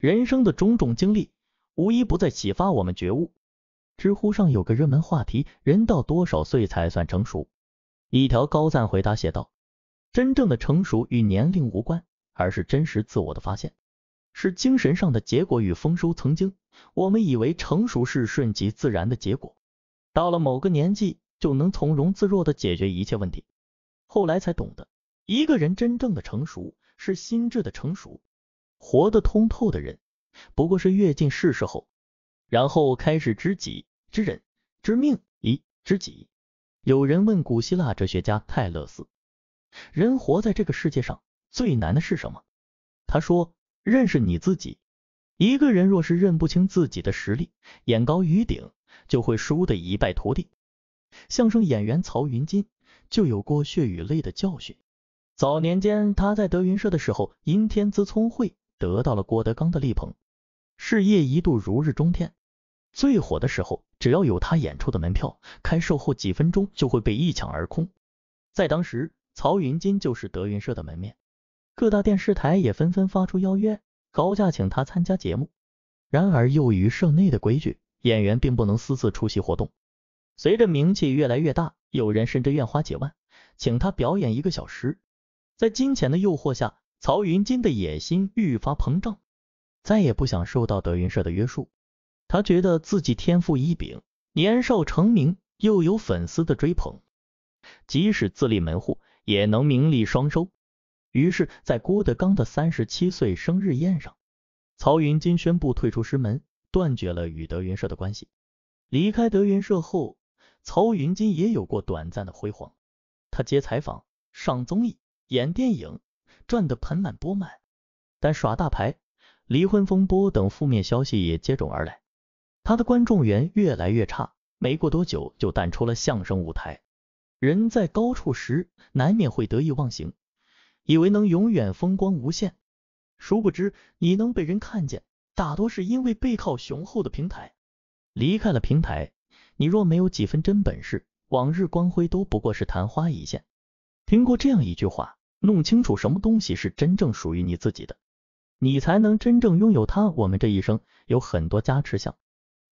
人生的种种经历，无一不在启发我们觉悟。知乎上有个热门话题，人到多少岁才算成熟？一条高赞回答写道：真正的成熟与年龄无关，而是真实自我的发现，是精神上的结果与丰收。曾经我们以为成熟是顺其自然的结果，到了某个年纪就能从容自若的解决一切问题。后来才懂得，一个人真正的成熟是心智的成熟。活得通透的人，不过是阅尽世事后，然后开始知己、知人、知命。咦，知己。有人问古希腊哲学家泰勒斯，人活在这个世界上最难的是什么？他说：认识你自己。一个人若是认不清自己的实力，眼高于顶，就会输得一败涂地。相声演员曹云金就有过血与泪的教训。早年间他在德云社的时候，因天资聪慧。得到了郭德纲的力捧，事业一度如日中天。最火的时候，只要有他演出的门票，开售后几分钟就会被一抢而空。在当时，曹云金就是德云社的门面，各大电视台也纷纷发出邀约，高价请他参加节目。然而，由于社内的规矩，演员并不能私自出席活动。随着名气越来越大，有人甚至愿花几万请他表演一个小时。在金钱的诱惑下，曹云金的野心愈发膨胀，再也不想受到德云社的约束。他觉得自己天赋异禀，年少成名，又有粉丝的追捧，即使自立门户也能名利双收。于是，在郭德纲的三十七岁生日宴上，曹云金宣布退出师门，断绝了与德云社的关系。离开德云社后，曹云金也有过短暂的辉煌，他接采访、上综艺、演电影。赚得盆满钵满，但耍大牌、离婚风波等负面消息也接踵而来，他的观众缘越来越差，没过多久就淡出了相声舞台。人在高处时，难免会得意忘形，以为能永远风光无限。殊不知，你能被人看见，大多是因为背靠雄厚的平台。离开了平台，你若没有几分真本事，往日光辉都不过是昙花一现。听过这样一句话。弄清楚什么东西是真正属于你自己的，你才能真正拥有它。我们这一生有很多加持项，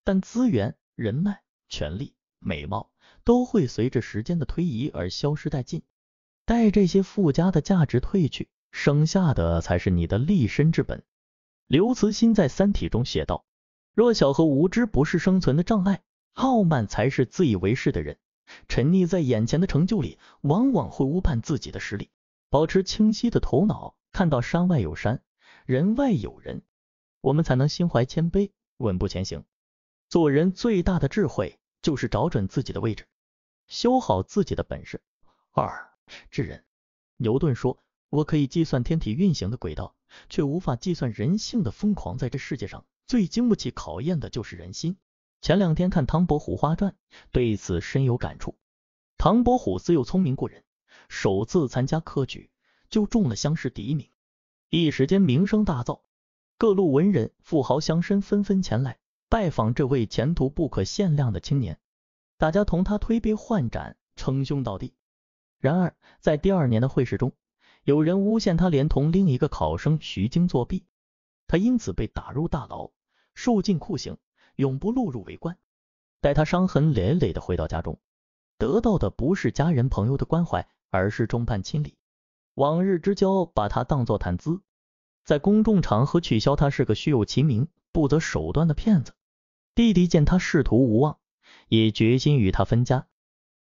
但资源、人脉、权力、美貌都会随着时间的推移而消失殆尽。待这些附加的价值褪去，剩下的才是你的立身之本。刘慈欣在《三体》中写道：“弱小和无知不是生存的障碍，傲慢才是自以为是的人。沉溺在眼前的成就里，往往会误判自己的实力。”保持清晰的头脑，看到山外有山，人外有人，我们才能心怀谦卑，稳步前行。做人最大的智慧，就是找准自己的位置，修好自己的本事。二智人，牛顿说，我可以计算天体运行的轨道，却无法计算人性的疯狂。在这世界上最经不起考验的就是人心。前两天看《唐伯虎画传》，对此深有感触。唐伯虎自幼聪明过人。首次参加科举就中了乡试第一名，一时间名声大噪，各路文人富豪乡绅纷纷前来拜访这位前途不可限量的青年，大家同他推杯换盏，称兄道弟。然而在第二年的会试中，有人诬陷他连同另一个考生徐经作弊，他因此被打入大牢，受尽酷刑，永不露入为官。待他伤痕累累的回到家中，得到的不是家人朋友的关怀。而是众叛亲离，往日之交把他当作谈资，在公众场合取消他是个虚有其名、不择手段的骗子。弟弟见他仕途无望，也决心与他分家。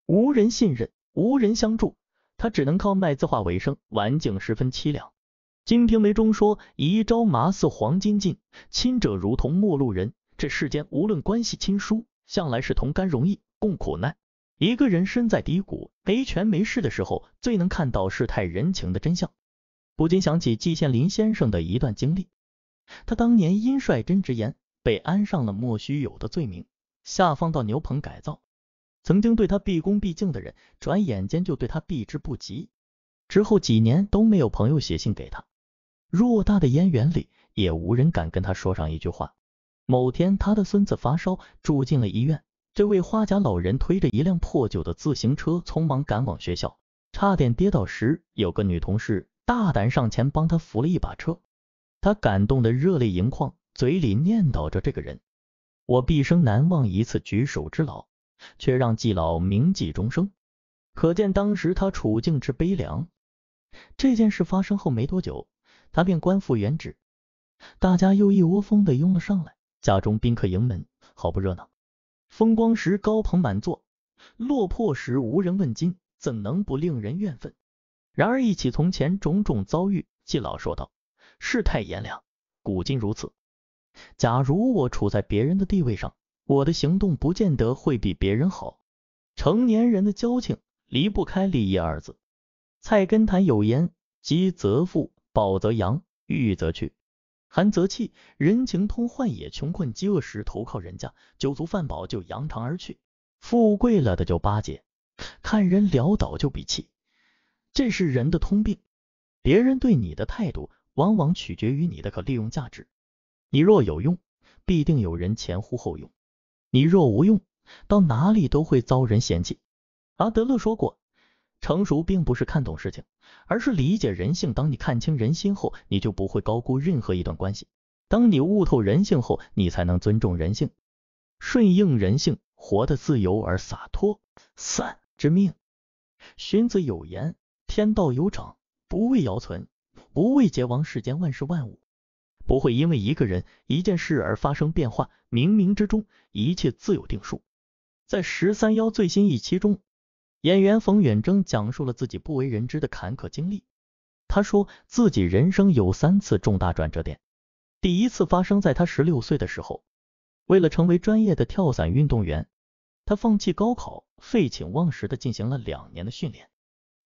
无人信任，无人相助，他只能靠卖字画为生，晚景十分凄凉。《金瓶梅》中说，一朝麻似黄金尽，亲者如同陌路人。这世间无论关系亲疏，向来是同甘容易，共苦难。一个人身在低谷，没权没势的时候，最能看到世态人情的真相。不禁想起季羡林先生的一段经历，他当年因率真直言，被安上了莫须有的罪名，下放到牛棚改造。曾经对他毕恭毕敬的人，转眼间就对他避之不及。之后几年都没有朋友写信给他，偌大的燕园里也无人敢跟他说上一句话。某天，他的孙子发烧，住进了医院。这位花甲老人推着一辆破旧的自行车，匆忙赶往学校，差点跌倒时，有个女同事大胆上前帮他扶了一把车，他感动得热泪盈眶，嘴里念叨着：“这个人，我毕生难忘一次举手之劳，却让季老铭记终生。”可见当时他处境之悲凉。这件事发生后没多久，他便官复原职，大家又一窝蜂的拥了上来，家中宾客盈门，好不热闹。风光时高朋满座，落魄时无人问津，怎能不令人怨愤？然而一起从前种种遭遇，季老说道：世态炎凉，古今如此。假如我处在别人的地位上，我的行动不见得会比别人好。成年人的交情离不开利益二字。菜根谭有言：饥则富，饱则扬，欲则去。寒则气，人情通患也。穷困饥饿时投靠人家，酒足饭饱就扬长而去；富贵了的就巴结，看人潦倒就鄙弃，这是人的通病。别人对你的态度，往往取决于你的可利用价值。你若有用，必定有人前呼后拥；你若无用，到哪里都会遭人嫌弃。阿德勒说过。成熟并不是看懂事情，而是理解人性。当你看清人心后，你就不会高估任何一段关系；当你悟透人性后，你才能尊重人性，顺应人性，活得自由而洒脱。三之命，荀子有言：“天道有长，不为尧存，不为桀亡。”世间万事万物不会因为一个人、一件事而发生变化，冥冥之中，一切自有定数。在十三幺最新一期中。演员冯远征讲述了自己不为人知的坎坷经历。他说，自己人生有三次重大转折点。第一次发生在他十六岁的时候，为了成为专业的跳伞运动员，他放弃高考，废寝忘食的进行了两年的训练。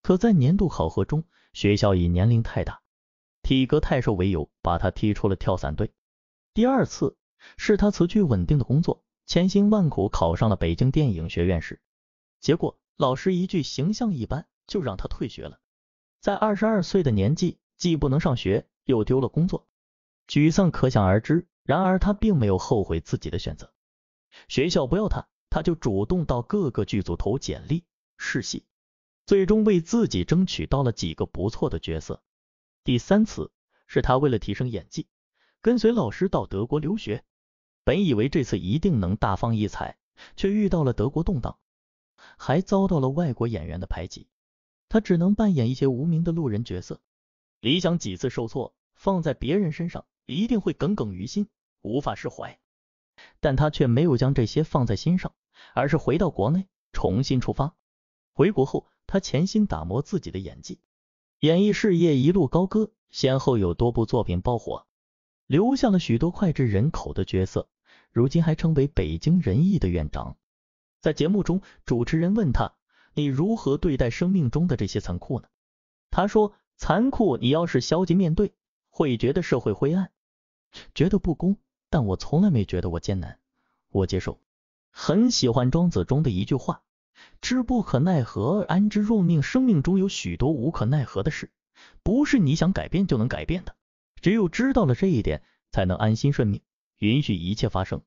可在年度考核中，学校以年龄太大、体格太瘦为由，把他踢出了跳伞队。第二次是他辞去稳定的工作，千辛万苦考上了北京电影学院时，结果。老师一句形象一般，就让他退学了。在二十二岁的年纪，既不能上学，又丢了工作，沮丧可想而知。然而他并没有后悔自己的选择。学校不要他，他就主动到各个剧组投简历试戏，最终为自己争取到了几个不错的角色。第三次是他为了提升演技，跟随老师到德国留学。本以为这次一定能大放异彩，却遇到了德国动荡。还遭到了外国演员的排挤，他只能扮演一些无名的路人角色。理想几次受挫，放在别人身上一定会耿耿于心，无法释怀。但他却没有将这些放在心上，而是回到国内重新出发。回国后，他潜心打磨自己的演技，演艺事业一路高歌，先后有多部作品爆火，留下了许多脍炙人口的角色。如今还成为北京人艺的院长。在节目中，主持人问他：“你如何对待生命中的这些残酷呢？”他说：“残酷，你要是消极面对，会觉得社会灰暗，觉得不公。但我从来没觉得我艰难，我接受。很喜欢庄子中的一句话：‘知不可奈何而安之若命。’生命中有许多无可奈何的事，不是你想改变就能改变的。只有知道了这一点，才能安心顺命，允许一切发生。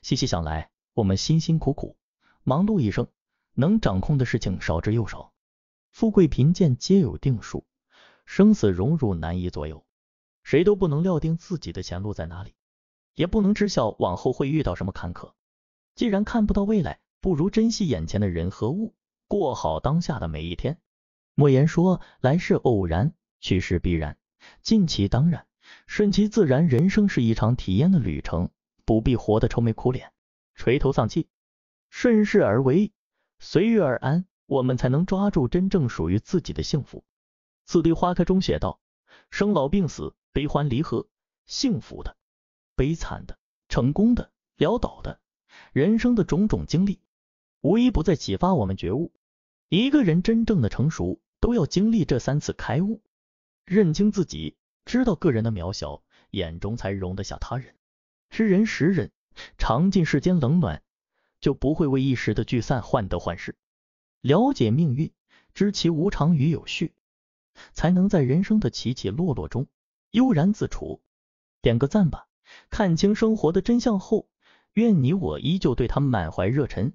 细细想来，我们辛辛苦苦。”忙碌一生，能掌控的事情少之又少，富贵贫贱皆有定数，生死荣辱难以左右，谁都不能料定自己的前路在哪里，也不能知晓往后会遇到什么坎坷。既然看不到未来，不如珍惜眼前的人和物，过好当下的每一天。莫言说：“来是偶然，去是必然，尽其当然，顺其自然。人生是一场体验的旅程，不必活得愁眉苦脸，垂头丧气。”顺势而为，随遇而安，我们才能抓住真正属于自己的幸福。《次第花开》中写道：生老病死、悲欢离合，幸福的、悲惨的、成功的、潦倒的，人生的种种经历，无一不在启发我们觉悟。一个人真正的成熟，都要经历这三次开悟：认清自己，知道个人的渺小，眼中才容得下他人；知人识人，尝尽世间冷暖。就不会为一时的聚散患得患失，了解命运，知其无常与有序，才能在人生的起起落落中悠然自处。点个赞吧！看清生活的真相后，愿你我依旧对他满怀热忱。